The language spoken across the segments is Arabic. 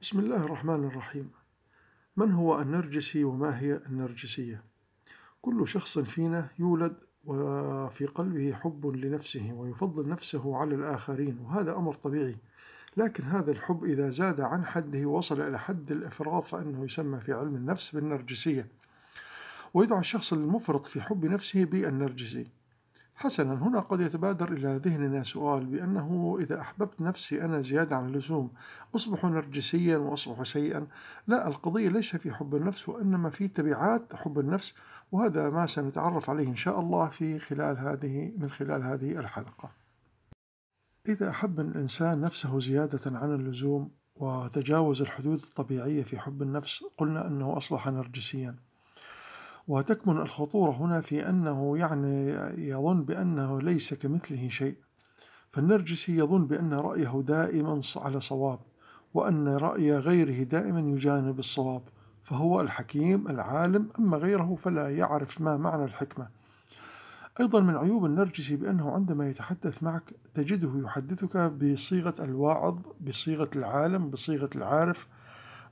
بسم الله الرحمن الرحيم من هو النرجسي وما هي النرجسية؟ كل شخص فينا يولد وفي قلبه حب لنفسه ويفضل نفسه على الآخرين وهذا أمر طبيعي لكن هذا الحب إذا زاد عن حده وصل إلى حد الإفراط فإنه يسمى في علم النفس بالنرجسية ويدعى الشخص المفرط في حب نفسه بالنرجسي حسنا هنا قد يتبادر إلى ذهننا سؤال بأنه إذا أحببت نفسي أنا زيادة عن اللزوم أصبح نرجسيا وأصبح سيئا لا القضية ليس في حب النفس وإنما في تبعات حب النفس وهذا ما سنتعرف عليه إن شاء الله في خلال هذه من خلال هذه الحلقة إذا أحب الإنسان نفسه زيادة عن اللزوم وتجاوز الحدود الطبيعية في حب النفس قلنا أنه أصبح نرجسيا وتكمن الخطورة هنا في أنه يعني يظن بأنه ليس كمثله شيء فالنرجسي يظن بأن رأيه دائما على صواب وأن رأي غيره دائما يجانب الصواب فهو الحكيم العالم أما غيره فلا يعرف ما معنى الحكمة أيضا من عيوب النرجسي بأنه عندما يتحدث معك تجده يحدثك بصيغة الواعظ بصيغة العالم بصيغة العارف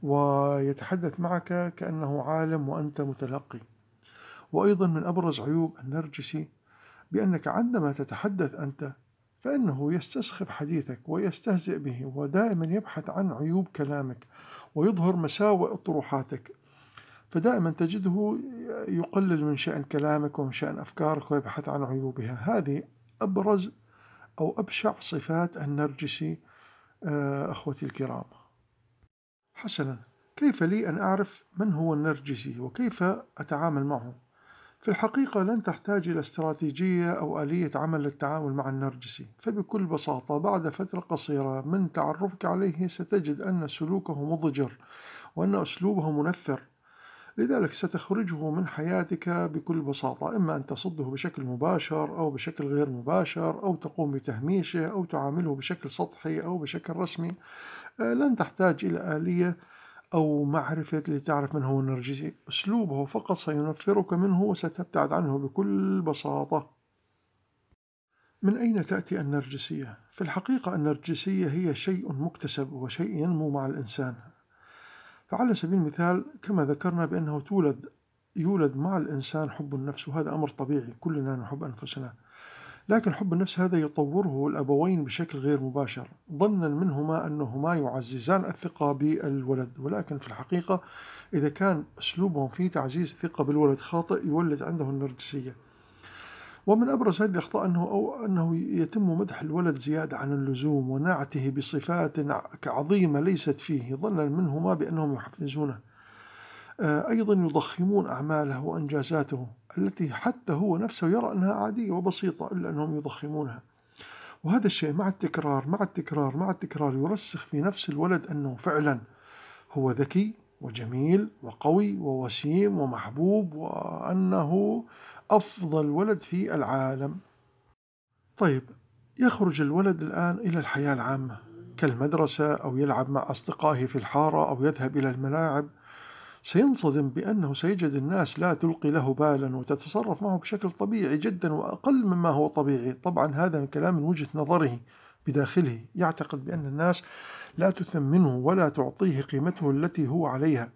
ويتحدث معك كأنه عالم وأنت متلقي وأيضا من أبرز عيوب النرجسي بأنك عندما تتحدث أنت فإنه يستسخف حديثك ويستهزئ به ودائما يبحث عن عيوب كلامك ويظهر مساوئ طروحاتك فدائما تجده يقلل من شأن كلامك ومن شأن أفكارك ويبحث عن عيوبها هذه أبرز أو أبشع صفات النرجسي آه، أخوتي الكرام حسنا كيف لي أن أعرف من هو النرجسي وكيف أتعامل معه في الحقيقة لن تحتاج إلى استراتيجية أو آلية عمل للتعامل مع النرجسي، فبكل بساطة بعد فترة قصيرة من تعرفك عليه ستجد أن سلوكه مضجر، وأن أسلوبه منفر، لذلك ستخرجه من حياتك بكل بساطة، إما أن تصده بشكل مباشر أو بشكل غير مباشر، أو تقوم بتهميشه أو تعامله بشكل سطحي أو بشكل رسمي، آه، لن تحتاج إلى آلية أو معرفة لتعرف من هو النرجسي أسلوبه فقط سينفرك منه وستبتعد عنه بكل بساطة من أين تأتي النرجسية؟ في الحقيقة النرجسية هي شيء مكتسب وشيء ينمو مع الإنسان فعلى سبيل المثال كما ذكرنا بأنه تولد يولد مع الإنسان حب النفس وهذا أمر طبيعي كلنا نحب أنفسنا لكن حب النفس هذا يطوره الأبوين بشكل غير مباشر ظنا منهما أنهما يعززان الثقة بالولد ولكن في الحقيقة إذا كان أسلوبهم في تعزيز الثقة بالولد خاطئ يولد عنده النرجسية ومن أبرز هذه الأخطاء أنه, أو أنه يتم مدح الولد زيادة عن اللزوم ونعته بصفات عظيمة ليست فيه ظنا منهما بأنهم يحفزونه آه، أيضا يضخمون أعماله وأنجازاته التي حتى هو نفسه يرى أنها عادية وبسيطة إلا أنهم يضخمونها وهذا الشيء مع التكرار مع التكرار مع التكرار يرسخ في نفس الولد أنه فعلا هو ذكي وجميل وقوي ووسيم ومحبوب وأنه أفضل ولد في العالم طيب يخرج الولد الآن إلى الحياة العامة كالمدرسة أو يلعب مع أصدقائه في الحارة أو يذهب إلى الملاعب سينصدم بأنه سيجد الناس لا تلقي له بالا وتتصرف معه بشكل طبيعي جدا وأقل مما هو طبيعي طبعا هذا من كلام من وجهة نظره بداخله يعتقد بأن الناس لا تثمنه ولا تعطيه قيمته التي هو عليها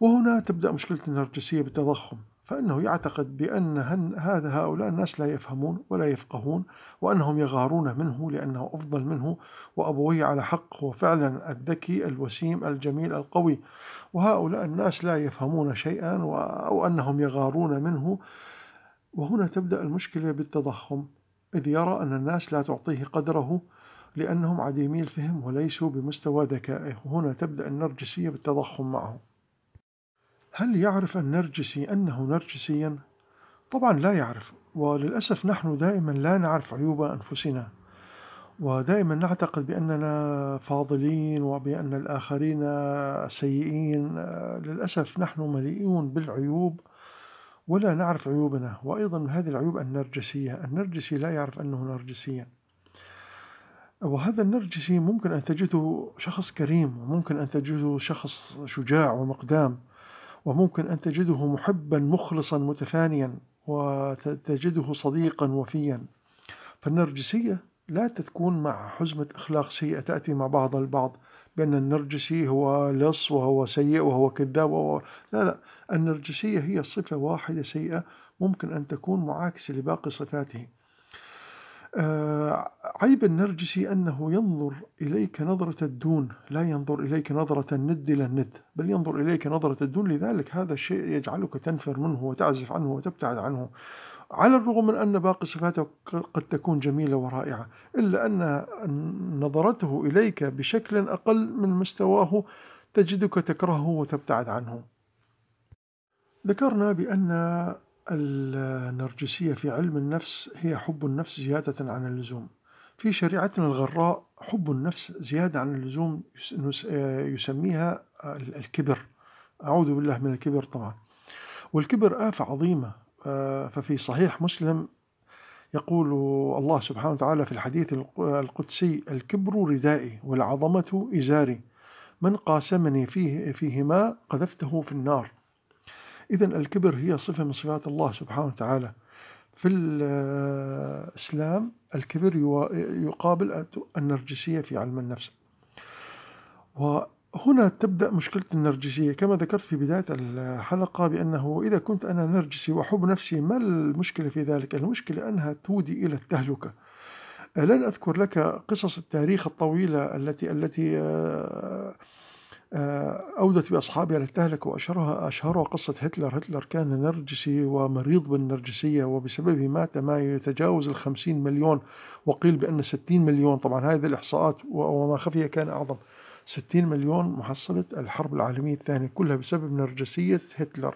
وهنا تبدأ مشكلة النرجسية بالتضخم فإنه يعتقد بأن هذا هؤلاء الناس لا يفهمون ولا يفقهون وأنهم يغارون منه لأنه أفضل منه وأبويه على حق هو فعلا الذكي الوسيم الجميل القوي وهؤلاء الناس لا يفهمون شيئا أو أنهم يغارون منه وهنا تبدأ المشكلة بالتضخم إذ يرى أن الناس لا تعطيه قدره لأنهم عديمي الفهم وليسوا بمستوى ذكائه وهنا تبدأ النرجسية بالتضخم معه هل يعرف النرجسي أنه نرجسيا؟ طبعا لا يعرف وللأسف نحن دائما لا نعرف عيوب أنفسنا ودائما نعتقد بأننا فاضلين وبأن الآخرين سيئين للأسف نحن مليئون بالعيوب ولا نعرف عيوبنا وأيضا من هذه العيوب النرجسية النرجسي لا يعرف أنه نرجسيا وهذا النرجسي ممكن أن تجده شخص كريم وممكن أن تجده شخص شجاع ومقدام وممكن أن تجده محبا مخلصا متفانيا وتجده صديقا وفيا فالنرجسية لا تكون مع حزمة أخلاق سيئة تأتي مع بعض البعض بأن النرجسي هو لص وهو سيء وهو كذاب وهو لا لا النرجسية هي صفة واحدة سيئة ممكن أن تكون معاكسة لباقي صفاته آه، عيب النرجسي أنه ينظر إليك نظرة الدون لا ينظر إليك نظرة الند إلى الند بل ينظر إليك نظرة الدون لذلك هذا الشيء يجعلك تنفر منه وتعزف عنه وتبتعد عنه على الرغم من أن باقي صفاته قد تكون جميلة ورائعة إلا أن نظرته إليك بشكل أقل من مستواه تجدك تكرهه وتبتعد عنه ذكرنا بأن النرجسية في علم النفس هي حب النفس زيادة عن اللزوم في شريعتنا الغراء حب النفس زيادة عن اللزوم يسميها الكبر أعوذ بالله من الكبر طبعا والكبر آفة عظيمة آه، ففي صحيح مسلم يقول الله سبحانه وتعالى في الحديث القدسي الكبر ردائي والعظمة إزاري من قاسمني فيه فيهما قذفته في النار إذا الكبر هي صفة من صفات الله سبحانه وتعالى في الإسلام الكبر يقابل النرجسية في علم النفس وهنا تبدأ مشكلة النرجسية كما ذكرت في بداية الحلقة بأنه إذا كنت أنا نرجسي وأحب نفسي ما المشكلة في ذلك المشكلة أنها تودي إلى التهلكة لن أذكر لك قصص التاريخ الطويلة التي التي آه، أودت بأصحابها للتهلكة وأشهرها أشهرها قصة هتلر هتلر كان نرجسي ومريض بالنرجسية وبسببه مات ما يتجاوز الخمسين مليون وقيل بأن ستين مليون طبعا هذه الإحصاءات وما خفي كان أعظم ستين مليون محصلة الحرب العالمية الثانية كلها بسبب نرجسية هتلر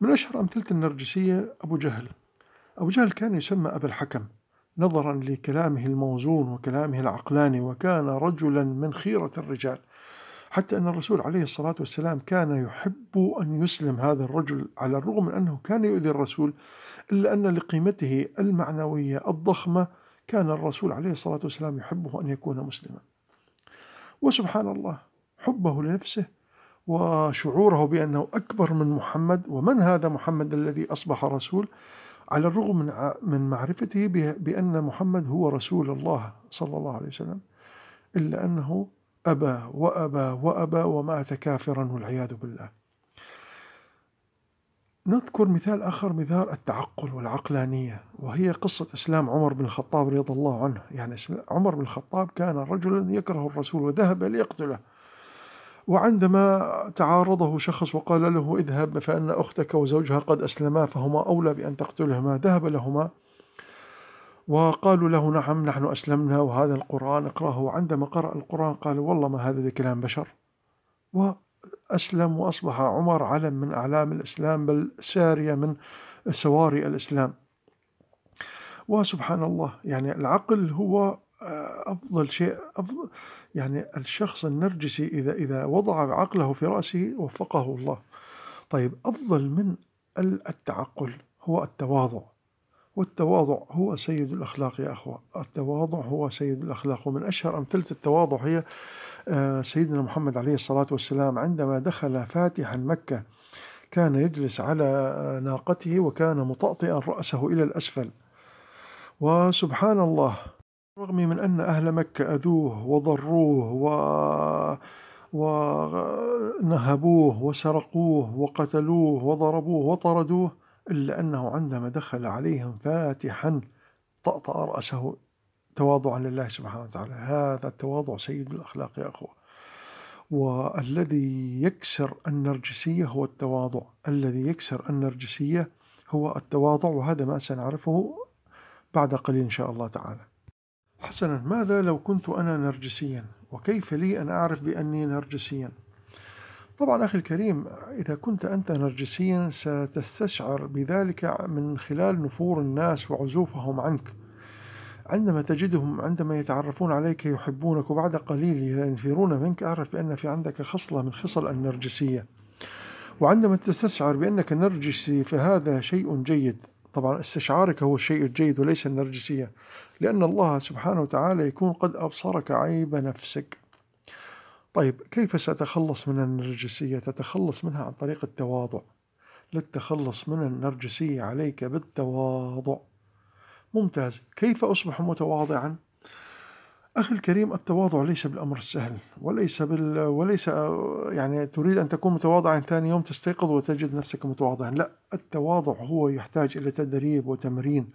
من أشهر أمثلة النرجسية أبو جهل أبو جهل كان يسمى أبا الحكم نظرا لكلامه الموزون وكلامه العقلاني وكان رجلا من خيرة الرجال حتى أن الرسول عليه الصلاة والسلام كان يحب أن يسلم هذا الرجل على الرغم من أنه كان يؤذي الرسول إلا أن لقيمته المعنوية الضخمة كان الرسول عليه الصلاة والسلام يحبه أن يكون مسلما وسبحان الله حبه لنفسه وشعوره بأنه أكبر من محمد ومن هذا محمد الذي أصبح رسول على الرغم من من معرفته بأن محمد هو رسول الله صلى الله عليه وسلم إلا أنه أبى وأبى وأبى ومات كافرا والعياذ بالله نذكر مثال آخر مثال التعقل والعقلانية وهي قصة إسلام عمر بن الخطاب رضي الله عنه يعني عمر بن الخطاب كان رجلا يكره الرسول وذهب ليقتله وعندما تعارضه شخص وقال له اذهب فإن أختك وزوجها قد أسلما فهما أولى بأن تقتلهما ذهب لهما وقالوا له نعم نحن أسلمنا وهذا القرآن اقرأه وعندما قرأ القرآن قال والله ما هذا بكلام بشر وأسلم وأصبح عمر علم من أعلام الإسلام بل سارية من سواري الإسلام وسبحان الله يعني العقل هو آه، أفضل شيء أفضل يعني الشخص النرجسي إذا إذا وضع عقله في رأسه وفقه الله طيب أفضل من التعقل هو التواضع والتواضع هو سيد الأخلاق يا أخوة التواضع هو سيد الأخلاق ومن أشهر أمثلة التواضع هي آه، سيدنا محمد عليه الصلاة والسلام عندما دخل فاتحا مكة كان يجلس على آه، ناقته وكان مطأطئا رأسه إلى الأسفل وسبحان الله رغم من أن أهل مكة أذوه وضروه و ونهبوه وسرقوه وقتلوه وضربوه وطردوه إلا أنه عندما دخل عليهم فاتحا طأطأ رأسه تواضعا لله سبحانه وتعالى هذا التواضع سيد الأخلاق يا أخوة والذي يكسر النرجسية هو التواضع الذي يكسر النرجسية هو التواضع وهذا ما سنعرفه بعد قليل إن شاء الله تعالى حسنا ماذا لو كنت أنا نرجسيا وكيف لي أن أعرف بأني نرجسيا طبعا أخي الكريم إذا كنت أنت نرجسيا ستستشعر بذلك من خلال نفور الناس وعزوفهم عنك عندما تجدهم عندما يتعرفون عليك يحبونك وبعد قليل ينفرون منك أعرف بأن في عندك خصلة من خصل النرجسية وعندما تستشعر بأنك نرجسي فهذا شيء جيد طبعا استشعارك هو الشيء الجيد وليس النرجسية لأن الله سبحانه وتعالى يكون قد أبصرك عيب نفسك طيب كيف سأتخلص من النرجسية؟ تتخلص منها عن طريق التواضع للتخلص من النرجسية عليك بالتواضع ممتاز كيف أصبح متواضعا؟ أخي الكريم التواضع ليس بالأمر السهل وليس بال... وليس يعني تريد أن تكون متواضعا ثاني يوم تستيقظ وتجد نفسك متواضعا لا التواضع هو يحتاج إلى تدريب وتمرين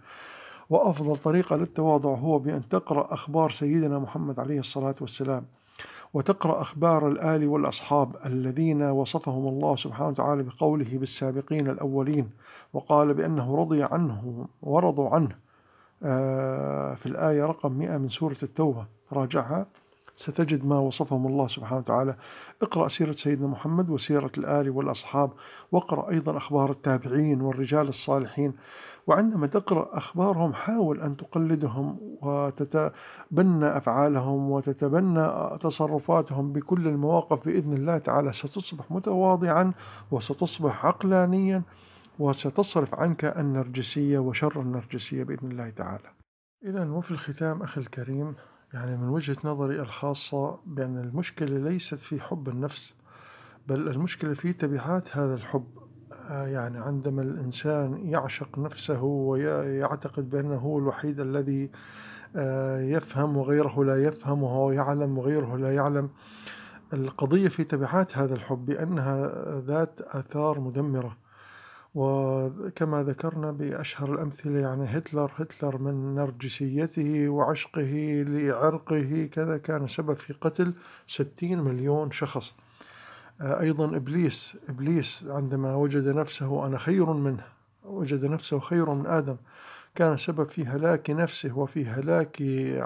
وأفضل طريقة للتواضع هو بأن تقرأ أخبار سيدنا محمد عليه الصلاة والسلام وتقرأ أخبار الآل والأصحاب الذين وصفهم الله سبحانه وتعالى بقوله بالسابقين الأولين وقال بأنه رضي عنه ورضوا عنه آه، في الآية رقم 100 من سورة التوبة راجعها ستجد ما وصفهم الله سبحانه وتعالى اقرأ سيرة سيدنا محمد وسيرة الآل والأصحاب واقرأ أيضا أخبار التابعين والرجال الصالحين وعندما تقرأ أخبارهم حاول أن تقلدهم وتتبنى أفعالهم وتتبنى تصرفاتهم بكل المواقف بإذن الله تعالى ستصبح متواضعا وستصبح عقلانيا وستصرف عنك النرجسية وشر النرجسية بإذن الله تعالى إذا وفي الختام أخي الكريم يعني من وجهة نظري الخاصة بأن المشكلة ليست في حب النفس بل المشكلة في تبعات هذا الحب آه، يعني عندما الإنسان يعشق نفسه ويعتقد بأنه هو الوحيد الذي آه، يفهم وغيره لا يفهم وهو يعلم وغيره لا يعلم القضية في تبعات هذا الحب بأنها ذات آثار مدمرة وكما ذكرنا بأشهر الأمثلة يعني هتلر هتلر من نرجسيته وعشقه لعرقه كذا كان سبب في قتل ستين مليون شخص آه، أيضا إبليس إبليس عندما وجد نفسه أنا خير منه وجد نفسه خير من آدم كان سبب في هلاك نفسه وفي هلاك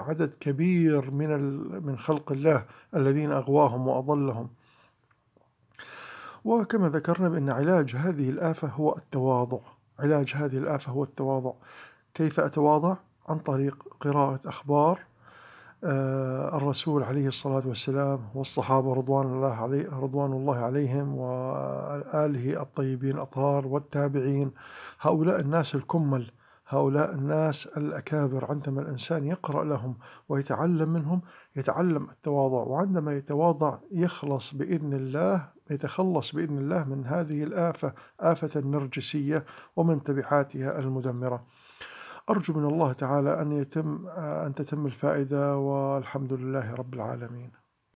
عدد كبير من من خلق الله الذين أغواهم وأضلهم وكما ذكرنا بأن علاج هذه الآفة هو التواضع علاج هذه الآفة هو التواضع كيف أتواضع؟ عن طريق قراءة أخبار آه، الرسول عليه الصلاة والسلام والصحابة رضوان الله عليه رضوان الله عليهم وآله الطيبين الأطهار والتابعين هؤلاء الناس الكمل هؤلاء الناس الأكابر عندما الإنسان يقرأ لهم ويتعلم منهم يتعلم التواضع وعندما يتواضع يخلص بإذن الله يتخلص بإذن الله من هذه الآفة آفة النرجسية ومن تبعاتها المدمرة أرجو من الله تعالى أن يتم أن تتم الفائدة والحمد لله رب العالمين